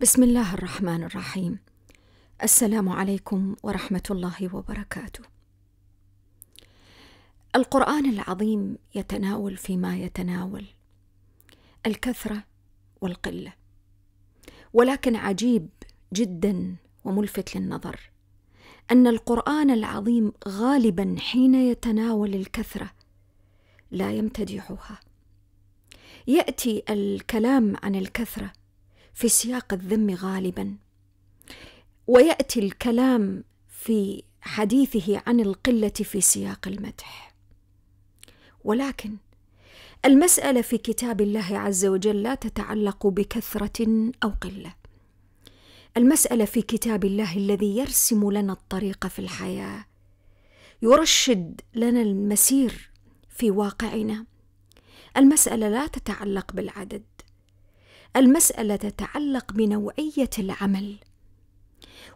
بسم الله الرحمن الرحيم السلام عليكم ورحمه الله وبركاته القران العظيم يتناول فيما يتناول الكثره والقله ولكن عجيب جدا وملفت للنظر ان القران العظيم غالبا حين يتناول الكثره لا يمتدحها ياتي الكلام عن الكثره في سياق الذم غالبا وياتي الكلام في حديثه عن القله في سياق المدح ولكن المساله في كتاب الله عز وجل لا تتعلق بكثره او قله المساله في كتاب الله الذي يرسم لنا الطريق في الحياه يرشد لنا المسير في واقعنا المساله لا تتعلق بالعدد المساله تتعلق بنوعيه العمل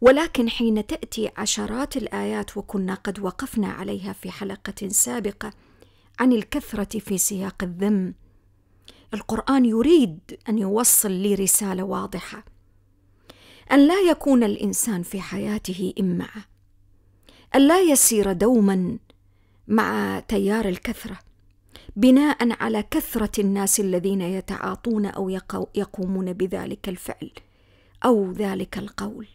ولكن حين تاتي عشرات الايات وكنا قد وقفنا عليها في حلقه سابقه عن الكثره في سياق الذم القران يريد ان يوصل لي رساله واضحه ان لا يكون الانسان في حياته امعه ان لا يسير دوما مع تيار الكثره بناء على كثره الناس الذين يتعاطون او يقومون بذلك الفعل او ذلك القول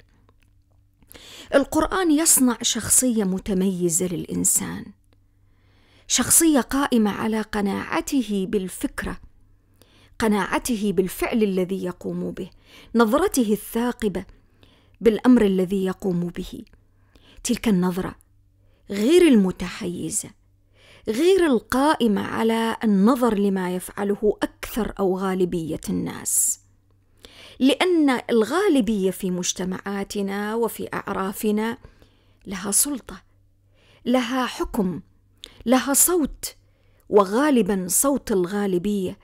القران يصنع شخصيه متميزه للانسان شخصيه قائمه على قناعته بالفكره قناعته بالفعل الذي يقوم به نظرته الثاقبه بالامر الذي يقوم به تلك النظره غير المتحيزه غير القائمه على النظر لما يفعله اكثر او غالبيه الناس لان الغالبيه في مجتمعاتنا وفي اعرافنا لها سلطه لها حكم لها صوت وغالبا صوت الغالبيه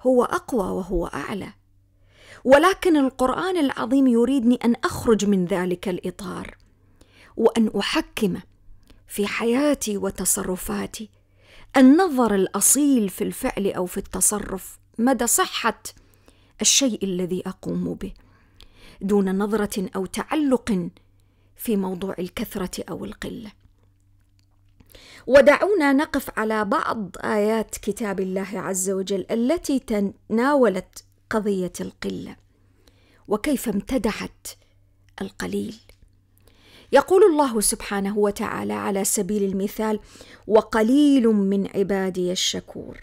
هو اقوى وهو اعلى ولكن القران العظيم يريدني ان اخرج من ذلك الاطار وان احكم في حياتي وتصرفاتي النظر الاصيل في الفعل او في التصرف مدى صحه الشيء الذي اقوم به دون نظره او تعلق في موضوع الكثره او القله ودعونا نقف على بعض ايات كتاب الله عز وجل التي تناولت قضيه القله وكيف امتدحت القليل يقول الله سبحانه وتعالى على سبيل المثال وقليل من عبادي الشكور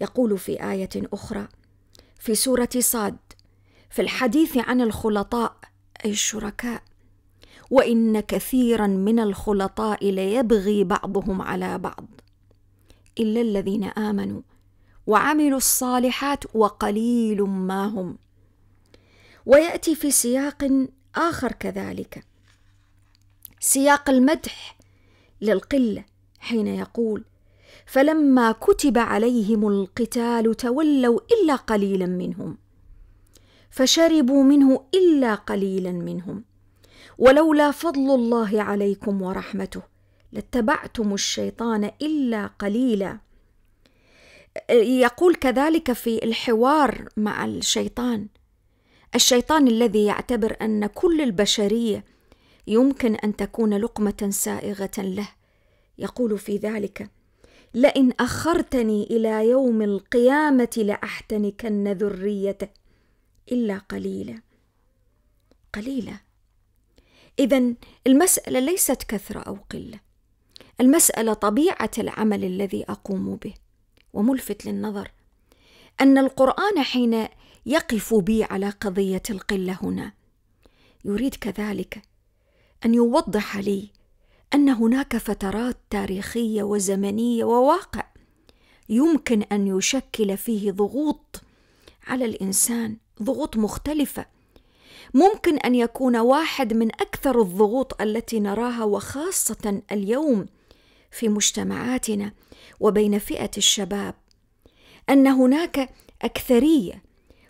يقول في ايه اخرى في سوره صاد في الحديث عن الخلطاء اي الشركاء وان كثيرا من الخلطاء ليبغي بعضهم على بعض الا الذين امنوا وعملوا الصالحات وقليل ما هم وياتي في سياق اخر كذلك سياق المدح للقله حين يقول فلما كتب عليهم القتال تولوا الا قليلا منهم فشربوا منه الا قليلا منهم ولولا فضل الله عليكم ورحمته لاتبعتم الشيطان الا قليلا يقول كذلك في الحوار مع الشيطان الشيطان الذي يعتبر ان كل البشريه يمكن ان تكون لقمه سائغه له يقول في ذلك لئن اخرتني الى يوم القيامه لاحتنكن ذريته الا قليلا قليلا اذا المساله ليست كثره او قله المساله طبيعه العمل الذي اقوم به وملفت للنظر ان القران حين يقف بي على قضيه القله هنا يريد كذلك ان يوضح لي ان هناك فترات تاريخيه وزمنيه وواقع يمكن ان يشكل فيه ضغوط على الانسان ضغوط مختلفه ممكن ان يكون واحد من اكثر الضغوط التي نراها وخاصه اليوم في مجتمعاتنا وبين فئه الشباب ان هناك اكثريه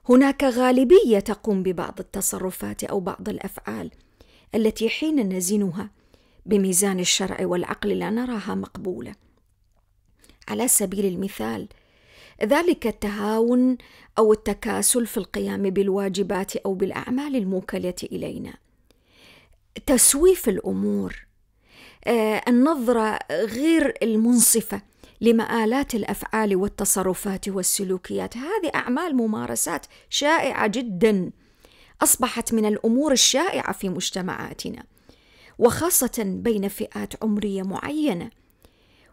هناك غالبيه تقوم ببعض التصرفات او بعض الافعال التي حين نزنها بميزان الشرع والعقل لا نراها مقبوله على سبيل المثال ذلك التهاون او التكاسل في القيام بالواجبات او بالاعمال الموكله الينا تسويف الامور آه، النظره غير المنصفه لمآلات الافعال والتصرفات والسلوكيات هذه اعمال ممارسات شائعه جدا أصبحت من الأمور الشائعة في مجتمعاتنا وخاصة بين فئات عمرية معينة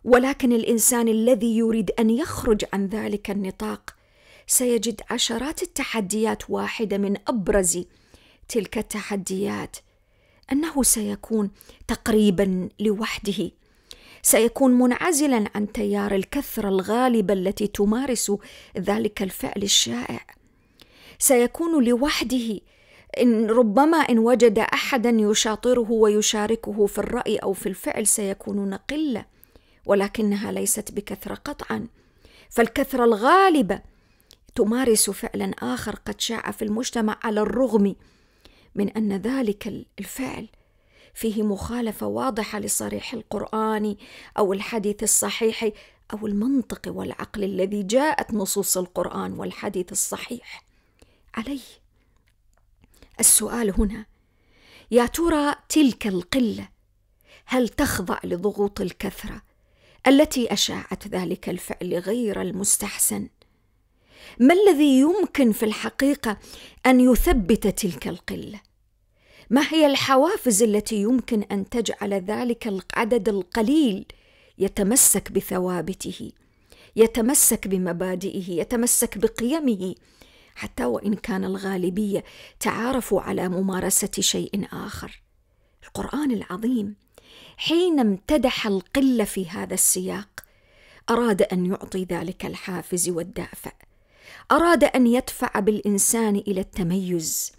ولكن الإنسان الذي يريد أن يخرج عن ذلك النطاق سيجد عشرات التحديات واحدة من أبرز تلك التحديات أنه سيكون تقريبا لوحده سيكون منعزلا عن تيار الكثرة الغالبة التي تمارس ذلك الفعل الشائع سيكون لوحده إن ربما إن وجد أحدا يشاطره ويشاركه في الرأي أو في الفعل سيكونون قلة ولكنها ليست بكثرة قطعا فالكثرة الغالبة تمارس فعلا آخر قد شاع في المجتمع على الرغم من أن ذلك الفعل فيه مخالفة واضحة لصريح القرآن أو الحديث الصحيح أو المنطق والعقل الذي جاءت نصوص القرآن والحديث الصحيح عليه السؤال هنا يا ترى تلك القله هل تخضع لضغوط الكثره التي اشاعت ذلك الفعل غير المستحسن ما الذي يمكن في الحقيقه ان يثبت تلك القله ما هي الحوافز التي يمكن ان تجعل ذلك العدد القليل يتمسك بثوابته يتمسك بمبادئه يتمسك بقيمه حتى وان كان الغالبيه تعارفوا على ممارسه شيء اخر القران العظيم حين امتدح القله في هذا السياق اراد ان يعطي ذلك الحافز والدافع اراد ان يدفع بالانسان الى التميز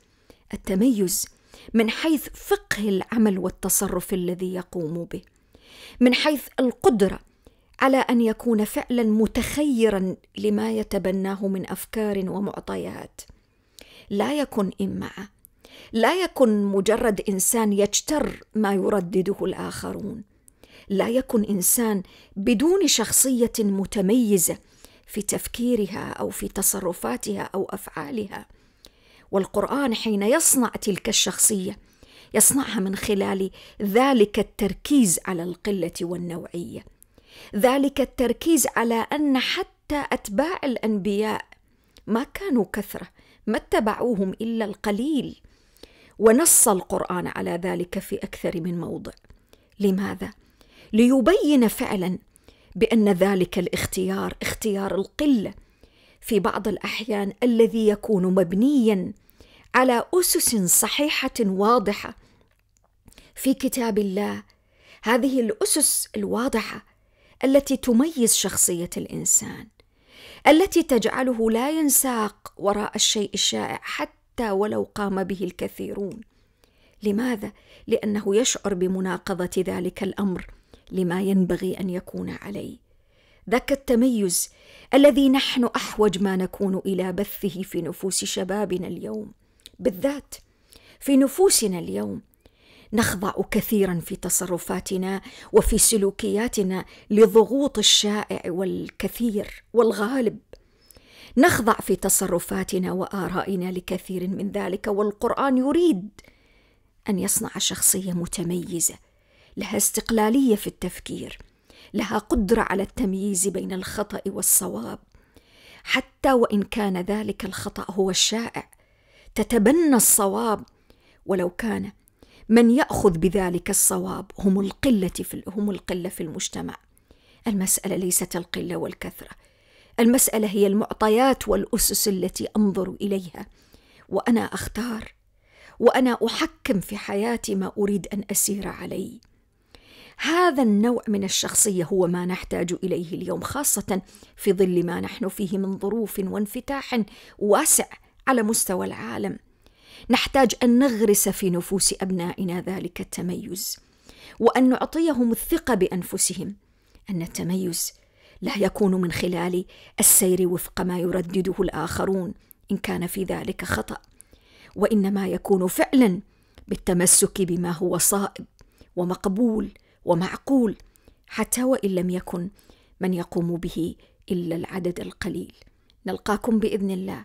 التميز من حيث فقه العمل والتصرف الذي يقوم به من حيث القدره على ان يكون فعلا متخيرا لما يتبناه من افكار ومعطيات لا يكن اما لا يكن مجرد انسان يجتر ما يردده الاخرون لا يكن انسان بدون شخصيه متميزه في تفكيرها او في تصرفاتها او افعالها والقران حين يصنع تلك الشخصيه يصنعها من خلال ذلك التركيز على القله والنوعيه ذلك التركيز على ان حتى اتباع الانبياء ما كانوا كثره ما اتبعوهم الا القليل ونص القران على ذلك في اكثر من موضع لماذا ليبين فعلا بان ذلك الاختيار اختيار القله في بعض الاحيان الذي يكون مبنيا على اسس صحيحه واضحه في كتاب الله هذه الاسس الواضحه التي تميز شخصيه الانسان التي تجعله لا ينساق وراء الشيء الشائع حتى ولو قام به الكثيرون لماذا لانه يشعر بمناقضه ذلك الامر لما ينبغي ان يكون عليه ذاك التميز الذي نحن احوج ما نكون الى بثه في نفوس شبابنا اليوم بالذات في نفوسنا اليوم نخضع كثيرا في تصرفاتنا وفي سلوكياتنا لضغوط الشائع والكثير والغالب نخضع في تصرفاتنا وارائنا لكثير من ذلك والقران يريد ان يصنع شخصيه متميزه لها استقلاليه في التفكير لها قدره على التمييز بين الخطا والصواب حتى وان كان ذلك الخطا هو الشائع تتبنى الصواب ولو كان من ياخذ بذلك الصواب هم القله في هم القله في المجتمع المساله ليست القله والكثره المساله هي المعطيات والاسس التي انظر اليها وانا اختار وانا احكم في حياتي ما اريد ان اسير عليه هذا النوع من الشخصيه هو ما نحتاج اليه اليوم خاصه في ظل ما نحن فيه من ظروف وانفتاح واسع على مستوى العالم نحتاج ان نغرس في نفوس ابنائنا ذلك التميز وان نعطيهم الثقه بانفسهم ان التميز لا يكون من خلال السير وفق ما يردده الاخرون ان كان في ذلك خطا وانما يكون فعلا بالتمسك بما هو صائب ومقبول ومعقول حتى وان لم يكن من يقوم به الا العدد القليل نلقاكم باذن الله